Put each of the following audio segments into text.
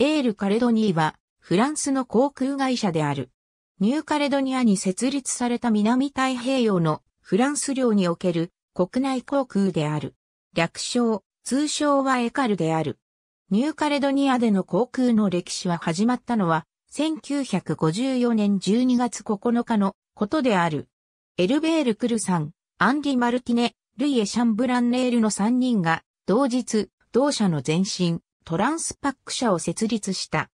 エールカレドニーは、フランスの航空会社である。ニューカレドニアに設立された南太平洋のフランス領における国内航空である。略称、通称はエカルである。ニューカレドニアでの航空の歴史は始まったのは、1954年12月9日のことである。エルベール・クルさん、アンディ・マルティネ、ルイエ・シャンブランネールの3人が、同日、同社の前身、トランスパック社を設立した。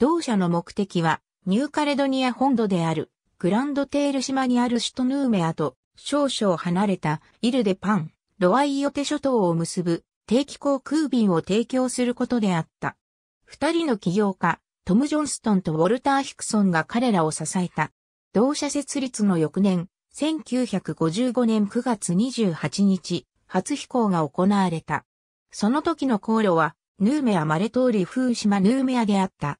同社の目的は、ニューカレドニア本土である、グランドテール島にあるシュトヌーメアと、少々離れたイルデパン、ロワイオテ諸島を結ぶ定期航空便を提供することであった。二人の起業家、トム・ジョンストンとウォルター・ヒクソンが彼らを支えた。同社設立の翌年、1955年9月28日、初飛行が行われた。その時の航路は、ヌーメアマレトーリ風島ヌーメアであった。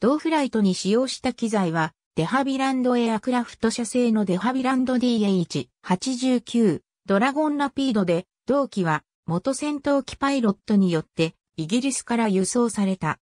同フライトに使用した機材は、デハビランドエアクラフト社製のデハビランド DH89 ドラゴンラピードで、同機は元戦闘機パイロットによってイギリスから輸送された。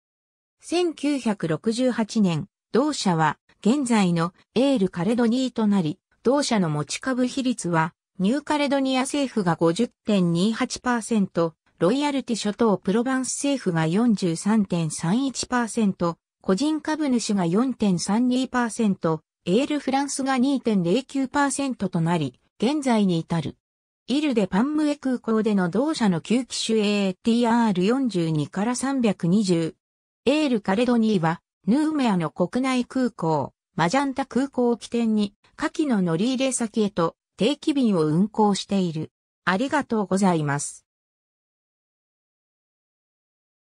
1968年、同社は現在のエールカレドニーとなり、同社の持ち株比率はニューカレドニア政府が50.28%、ロイヤルティ諸島プロバンス政府が43.31%、個人株主が4.32%、エールフランスが2.09%となり、現在に至る。イルデパンムエ空港での同社の旧機種 ATR42 から320。エールカレドニーは、ヌーメアの国内空港、マジャンタ空港を起点に、下記の乗り入れ先へと定期便を運航している。ありがとうございます。